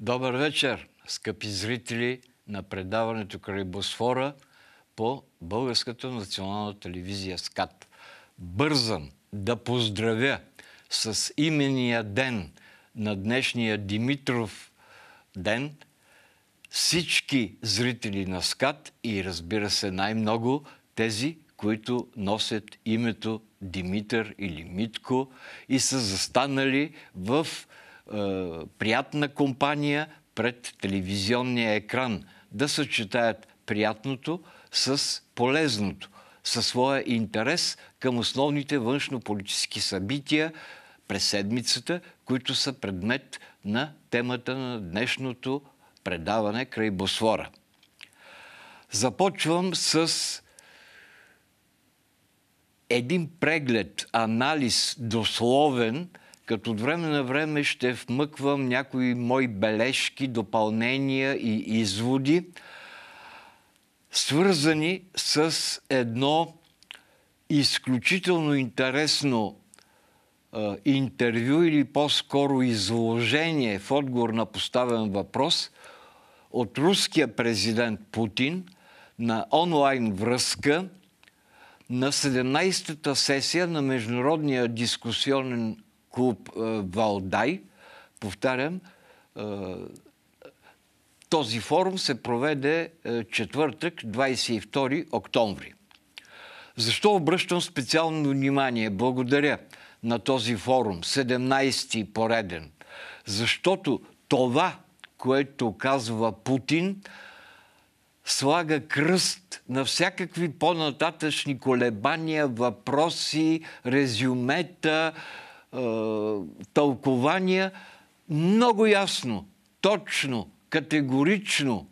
Добър вечер, скъпи зрители на предаването край Босфора по Българската национална телевизия СКАТ. Бързам да поздравя с имения ден на днешния Димитров ден всички зрители на СКАТ и разбира се най-много тези, които носят името Димитър или Митко и са застанали в е, приятна компания пред телевизионния екран. Да съчетаят приятното с полезното, със своя интерес към основните външно-политически събития през седмицата, които са предмет на темата на днешното предаване край Босфора. Започвам с един преглед, анализ, дословен – като от време на време ще вмъквам някои мои бележки, допълнения и изводи, свързани с едно изключително интересно интервю или по-скоро изложение в отговор на поставен въпрос от руския президент Путин на онлайн връзка на 17-та сесия на Международния дискусионен клуб е, Валдай. Повтарям, е, този форум се проведе е, четвъртък, 22 октомври. Защо обръщам специално внимание? Благодаря на този форум, 17-ти пореден. Защото това, което казва Путин, слага кръст на всякакви по-нататъчни колебания, въпроси, резюмета, тълкования много ясно, точно, категорично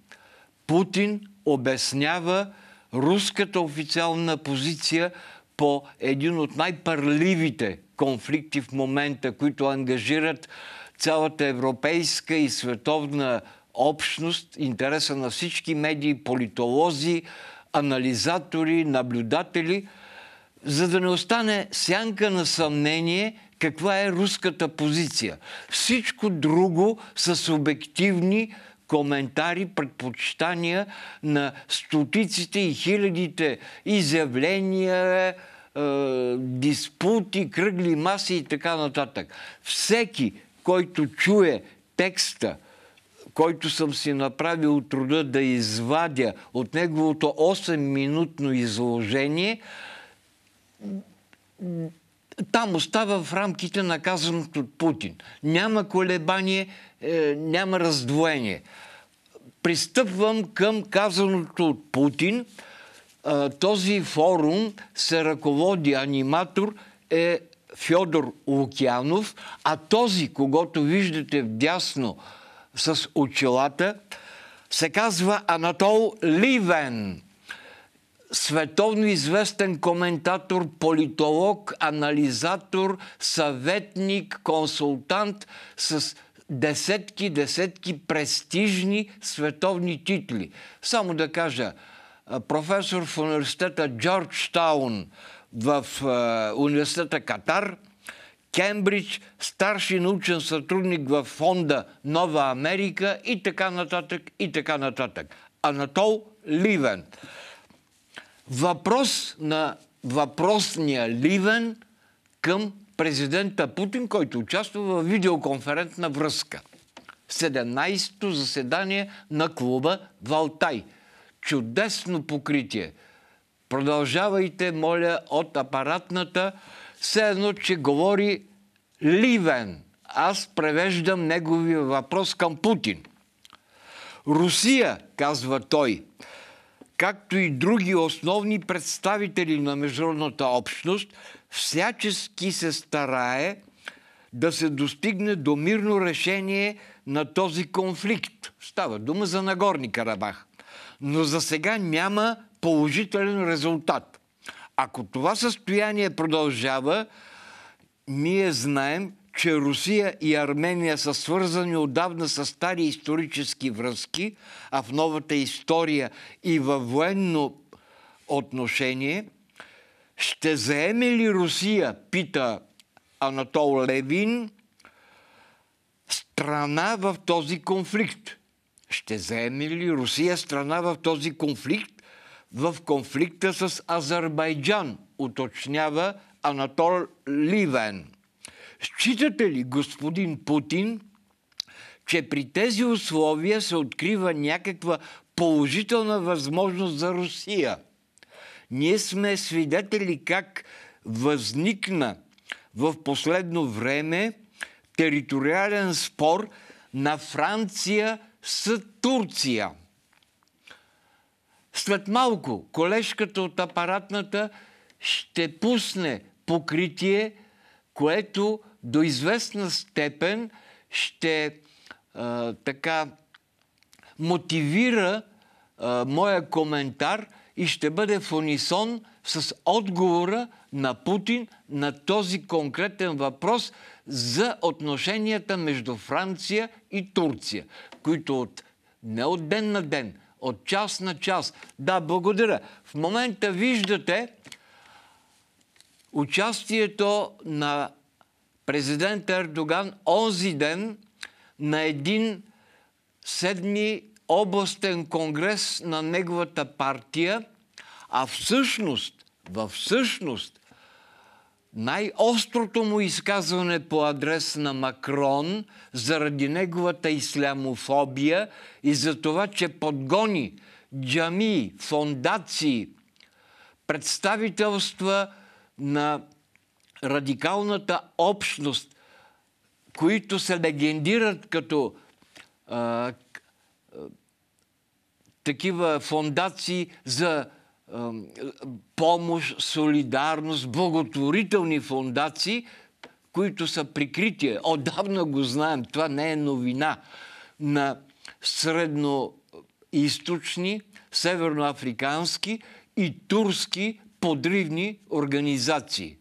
Путин обяснява руската официална позиция по един от най-парливите конфликти в момента, които ангажират цялата европейска и световна общност, интереса на всички медии, политолози, анализатори, наблюдатели, за да не остане сянка на съмнение, каква е руската позиция. Всичко друго са субективни коментари, предпочитания на стотиците и хилядите изявления, е, диспути, кръгли маси и така нататък. Всеки, който чуе текста, който съм си направил труда да извадя от неговото 8-минутно изложение, там остава в рамките на казаното от Путин. Няма колебание, е, няма раздвоение. Пристъпвам към казаното от Путин. Е, този форум се ръководи аниматор е Фьодор Лукянов, а този, когато виждате вдясно с очилата, се казва Анатол Ливен световно известен коментатор, политолог, анализатор, съветник, консултант с десетки, десетки престижни световни титли. Само да кажа, професор в университета Джорджтаун в университета Катар, Кембридж, старши научен сътрудник в фонда Нова Америка и така нататък, и така нататък. Анатол Ливен въпрос на въпросния Ливен към президента Путин, който участва в видеоконферентна връзка. 17-то заседание на клуба Валтай. Чудесно покритие. Продължавайте, моля, от апаратната, все едно, че говори Ливен. Аз превеждам неговия въпрос към Путин. Русия, казва той, както и други основни представители на международната общност, всячески се старае да се достигне до мирно решение на този конфликт. Става дума за Нагорни Карабах. Но за сега няма положителен резултат. Ако това състояние продължава, ние знаем, че Русия и Армения са свързани отдавна с стари исторически връзки, а в новата история и във военно отношение, ще заеме ли Русия, пита Анатол Левин, страна в този конфликт? Ще заеме ли Русия страна в този конфликт? В конфликта с Азербайджан, уточнява Анатол Ливен – Считате ли, господин Путин, че при тези условия се открива някаква положителна възможност за Русия? Ние сме свидетели как възникна в последно време териториален спор на Франция с Турция. След малко колежката от апаратната ще пусне покритие което до известна степен ще така мотивира моя коментар и ще бъде в унисон с отговора на Путин на този конкретен въпрос за отношенията между Франция и Турция, които от, не от ден на ден, от час на час. Да, благодаря. В момента виждате, участието на президент Ердоган онзи ден на един седми областен конгрес на неговата партия, а всъщност, във всъщност, най-острото му изказване по адрес на Макрон заради неговата ислямофобия и за това, че подгони джами, фондации, представителства – на радикалната общност, които се легендират като а, такива фондации за а, помощ, солидарност, благотворителни фондации, които са прикрития. Отдавна го знаем, това не е новина на средноизточни, северноафрикански и турски подривни организации.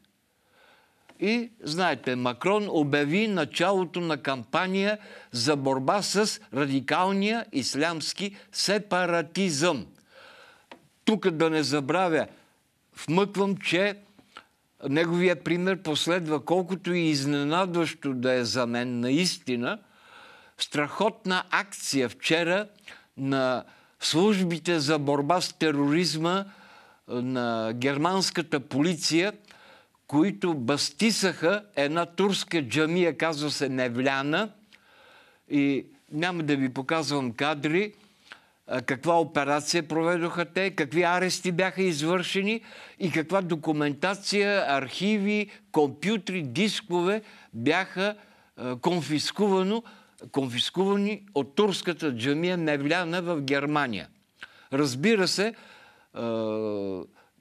И знаете, Макрон обяви началото на кампания за борба с радикалния ислямски сепаратизъм. Тук да не забравя, вмъквам, че неговия пример последва, колкото и изненадващо да е за мен наистина, страхотна акция вчера на службите за борба с тероризма – на германската полиция, които бастисаха една турска джамия, казва се Невляна, и няма да ви показвам кадри, каква операция проведоха те, какви арести бяха извършени и каква документация, архиви, компютри, дискове бяха конфискувано, конфискувани от турската джамия Невляна в Германия. Разбира се,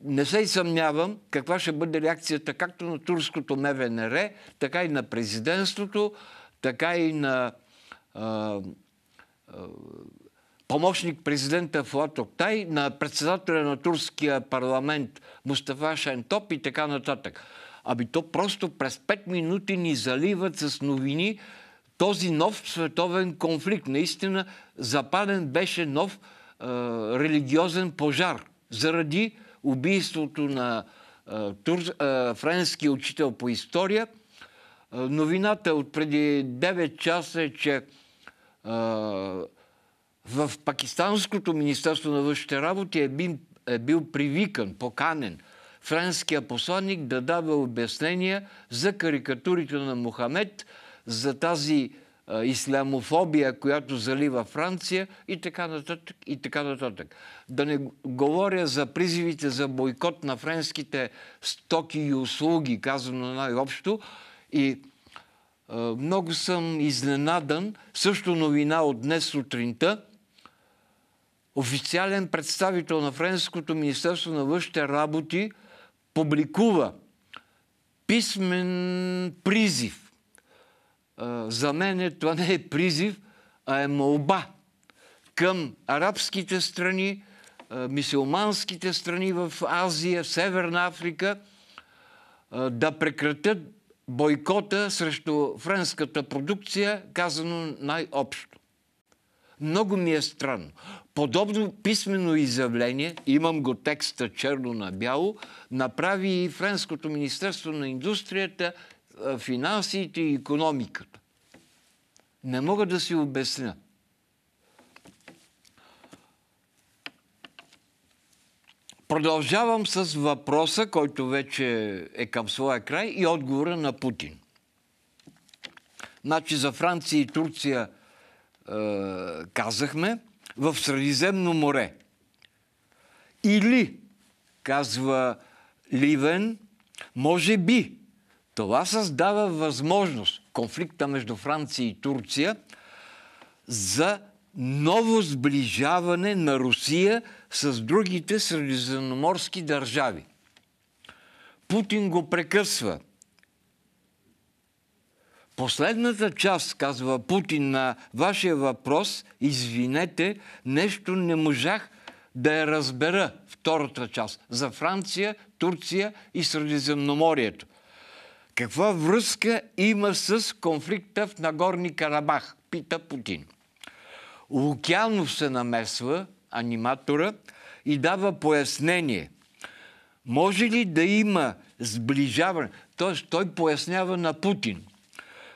не се и съмнявам каква ще бъде реакцията както на турското МВНР, така и на президентството, така и на помощник президента Фуат Октай, на председателя на турския парламент Мустафа Шентоп и така нататък. Аби то просто през 5 минути ни заливат с новини този нов световен конфликт. Наистина западен беше нов религиозен пожар – заради убийството на турс, френски учител по история. Новината от преди 9 часа е, че в Пакистанското Министерство на външните работи е бил, е бил привикан, поканен френския посланник да дава обяснения за карикатурите на Мохамед, за тази Исламофобия, ислямофобия, която залива Франция и така нататък. И така нататък. Да не говоря за призивите за бойкот на френските стоки и услуги, казано най-общо. И а, много съм изненадан. Също новина от днес сутринта – официален представител на Френското Министерство на външните работи публикува писмен призив за мен е, това не е призив, а е молба към арабските страни, мисулманските страни в Азия, в Северна Африка, да прекратят бойкота срещу френската продукция, казано най-общо. Много ми е странно. Подобно писмено изявление, имам го текста черно на бяло, направи и Френското министерство на индустрията финансите и економиката. Не мога да си обясня. Продължавам с въпроса, който вече е към своя край и отговора на Путин. Значи за Франция и Турция е, казахме в Средиземно море. Или, казва Ливен, може би това създава възможност конфликта между Франция и Турция за ново сближаване на Русия с другите средиземноморски държави. Путин го прекъсва. Последната част, казва Путин на вашия въпрос, извинете, нещо не можах да я разбера. Втората част за Франция, Турция и Средиземноморието. Каква връзка има с конфликта в Нагорни Карабах? Пита Путин. Лукянов се намесва, аниматора, и дава пояснение. Може ли да има сближаване? Т.е. той пояснява на Путин.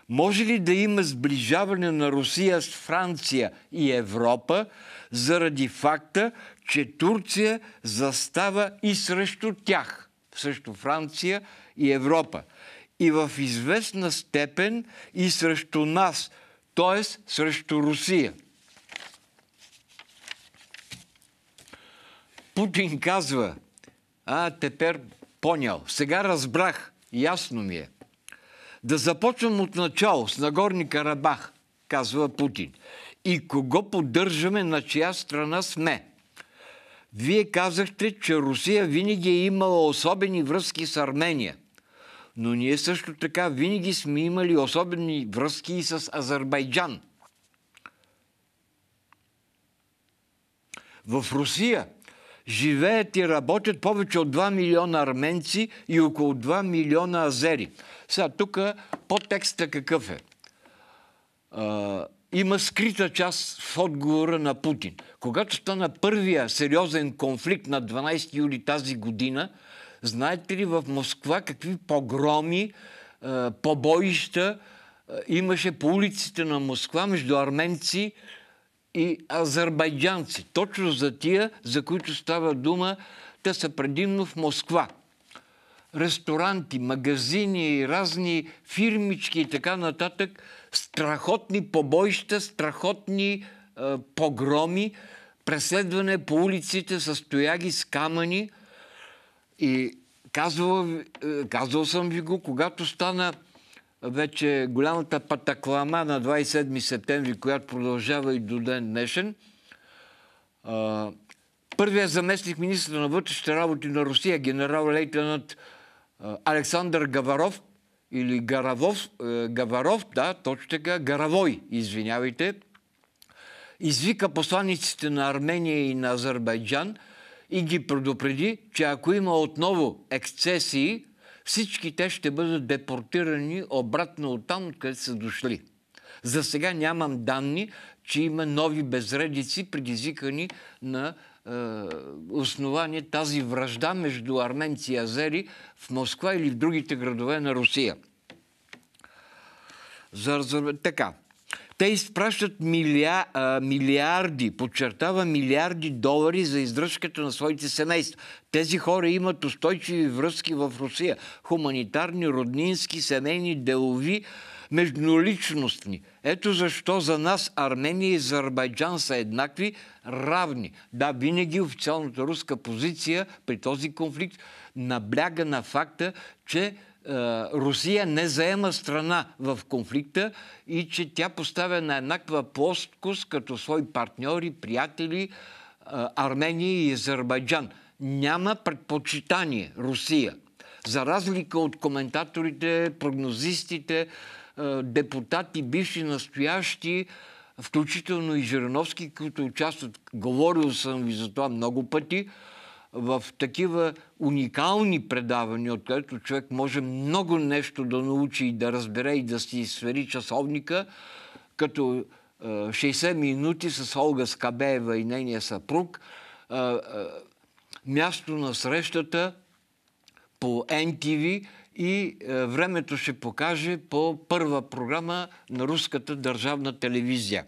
Може ли да има сближаване на Русия с Франция и Европа заради факта, че Турция застава и срещу тях, срещу Франция и Европа? и в известна степен и срещу нас, т.е. срещу Русия. Путин казва, а, тепер понял, сега разбрах, ясно ми е. Да започвам от начало с Нагорни Карабах, казва Путин. И кого поддържаме, на чия страна сме. Вие казахте, че Русия винаги е имала особени връзки с Армения – но ние също така винаги сме имали особени връзки и с Азербайджан. В Русия живеят и работят повече от 2 милиона арменци и около 2 милиона азери. Сега тук подтекста какъв е? А, има скрита част в отговора на Путин. Когато стана първия сериозен конфликт на 12 юли тази година – Знаете ли в Москва какви погроми, е, побоища е, имаше по улиците на Москва между арменци и азербайджанци? Точно за тия, за които става дума, те са предимно в Москва. Ресторанти, магазини, разни фирмички и така нататък. Страхотни побоища, страхотни е, погроми, преследване по улиците с тояги, с камъни – и казвал, е, казвал съм ви го, когато стана вече голямата патаклама на 27 септември, която продължава и до ден днешен, първият заместник министр на вътрешните работи на Русия, генерал лейтенант Александър Гаваров, или Гаравов, е, Гаваров, да, точно така, Гаравой, извинявайте, извика посланиците на Армения и на Азербайджан – и ги предупреди, че ако има отново ексцесии, всички те ще бъдат депортирани обратно от там, където са дошли. За сега нямам данни, че има нови безредици, предизвикани на е, основание тази връжда между арменци и азери в Москва или в другите градове на Русия. За, за, така, те изпращат милиа, а, милиарди, подчертава милиарди долари за издръжката на своите семейства. Тези хора имат устойчиви връзки в Русия. Хуманитарни, роднински, семейни, делови, междуличностни. Ето защо за нас Армения и Азербайджан са еднакви, равни. Да, винаги официалната руска позиция при този конфликт набляга на факта, че е, Русия не заема страна в конфликта и че тя поставя на еднаква плоскост като свои партньори, приятели е, Армения и Азербайджан. Няма предпочитание Русия. За разлика от коментаторите, прогнозистите, е, депутати, бивши, настоящи, включително и Жириновски, които участват. Говорил съм ви за това много пъти – в такива уникални предавания, от което човек може много нещо да научи и да разбере и да си свери часовника, като 60 минути с Олга Скабеева и нейния съпруг, място на срещата по NTV и времето ще покаже по първа програма на руската държавна телевизия,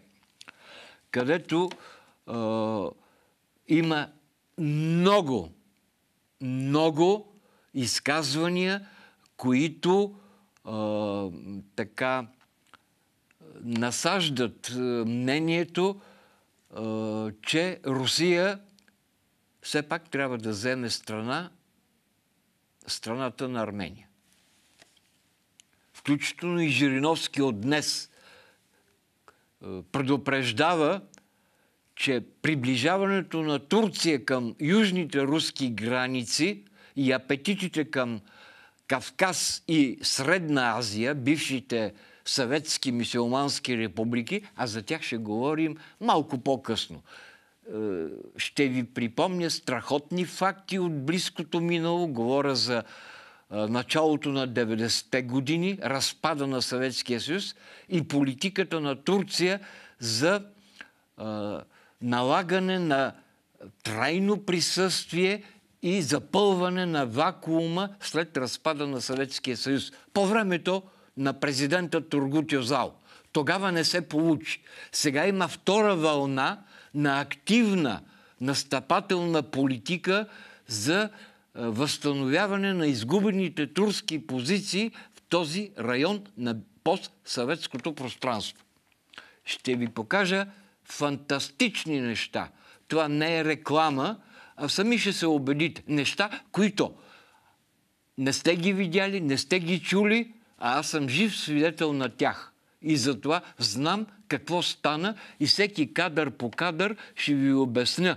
където има много, много изказвания, които а, така насаждат мнението, а, че Русия все пак трябва да вземе страна, страната на Армения. Включително и Жириновски от днес предупреждава че приближаването на Турция към южните руски граници и апетитите към Кавказ и Средна Азия, бившите съветски мисиомански републики, а за тях ще говорим малко по-късно. Е, ще ви припомня страхотни факти от близкото минало. Говоря за е, началото на 90-те години, разпада на Съветския съюз и политиката на Турция за е, налагане на трайно присъствие и запълване на вакуума след разпада на Съветския съюз. По времето на президента Тургут Йозал. Тогава не се получи. Сега има втора вълна на активна настъпателна политика за е, възстановяване на изгубените турски позиции в този район на постсъветското пространство. Ще ви покажа фантастични неща. Това не е реклама, а сами ще се убедите. Неща, които не сте ги видяли, не сте ги чули, а аз съм жив свидетел на тях. И затова знам какво стана и всеки кадър по кадър ще ви обясня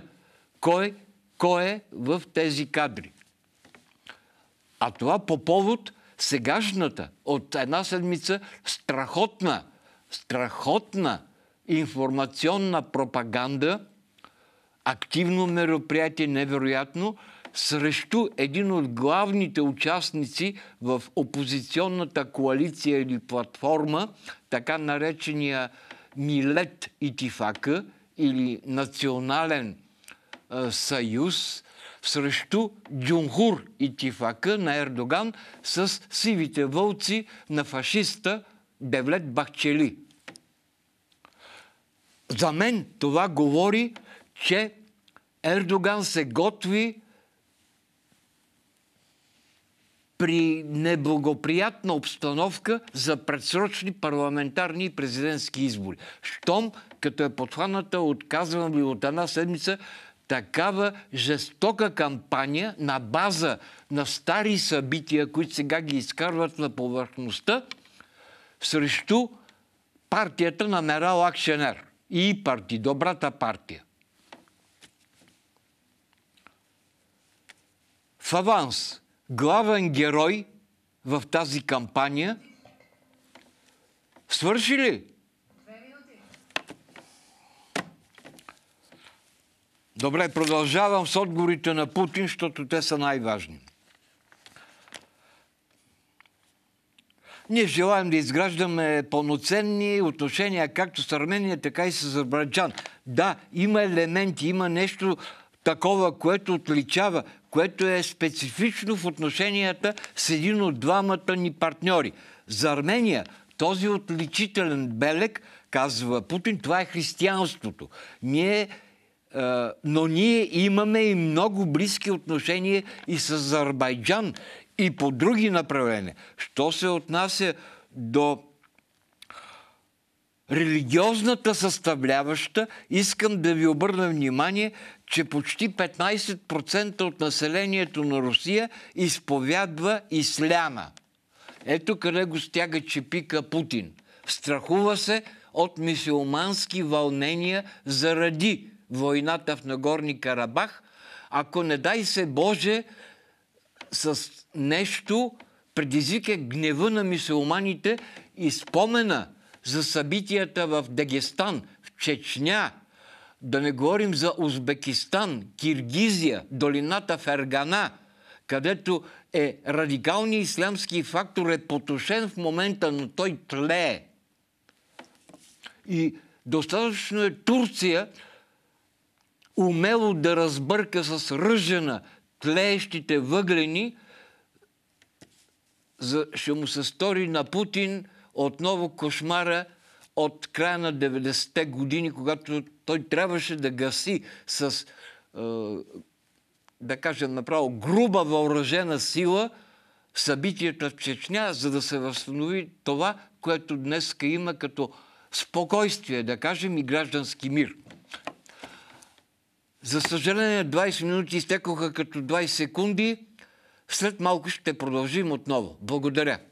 кой, кой е в тези кадри. А това по повод сегашната от една седмица страхотна, страхотна информационна пропаганда, активно мероприятие, невероятно, срещу един от главните участници в опозиционната коалиция или платформа, така наречения Милет Итифака или Национален съюз, срещу Джунхур и Тифака на Ердоган с сивите вълци на фашиста Девлет Бахчели. За мен това говори, че Ердоган се готви при неблагоприятна обстановка за предсрочни парламентарни и президентски избори. Щом, като е подхваната, отказвам ви от една седмица, такава жестока кампания на база на стари събития, които сега ги изкарват на повърхността, срещу партията на Мерал Акшенер – и парти, добрата партия. В аванс главен герой в тази кампания свърши ли? Добре, продължавам с отговорите на Путин, защото те са най-важни. Ние желаем да изграждаме пълноценни отношения както с Армения, така и с Азербайджан. Да, има елементи, има нещо такова, което отличава, което е специфично в отношенията с един от двамата ни партньори. За Армения този отличителен белег, казва Путин, това е християнството. Ние е, но ние имаме и много близки отношения и с Азербайджан и по други направления. Що се отнася до религиозната съставляваща, искам да ви обърна внимание, че почти 15% от населението на Русия изповядва исляма. Ето къде го стяга чепика Путин. Страхува се от мисиомански вълнения заради войната в Нагорни Карабах, ако не дай се Боже, с нещо предизвика гнева на мисулманите и спомена за събитията в Дагестан, в Чечня, да не говорим за Узбекистан, Киргизия, долината Фергана, където е радикалният ислямски фактор е потушен в момента, но той тлее. И достатъчно е Турция умело да разбърка с ръжена тлеещите въглени, за, ще му се стори на Путин отново кошмара от края на 90-те години, когато той трябваше да гаси с, е, да кажа направо, груба въоръжена сила събитията в Чечня, за да се възстанови това, което днес има като спокойствие, да кажем, и граждански мир. За съжаление, 20 минути изтекоха като 20 секунди. След малко ще продължим отново. Благодаря.